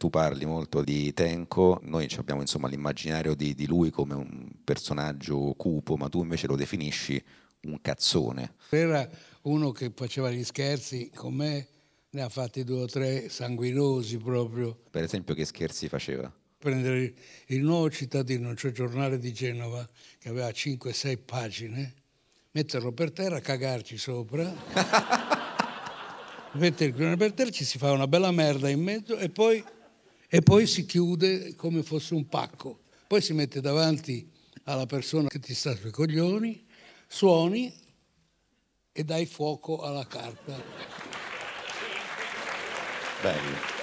tu parli molto di Tenko, noi abbiamo insomma l'immaginario di, di, lui come un personaggio cupo, ma tu invece lo definisci un cazzone. Era uno che faceva gli scherzi con me, ne ha fatti due o tre sanguinosi proprio. Per esempio che scherzi faceva? Prendere il nuovo cittadino, cioè il giornale di Genova, che aveva 5-6 pagine, metterlo per terra, cagarci sopra. mette il per terra, ci si fa una bella merda in mezzo e poi e poi si chiude come fosse un pacco. Poi si mette davanti alla persona che ti sta sui coglioni, suoni e dai fuoco alla carta. Bello.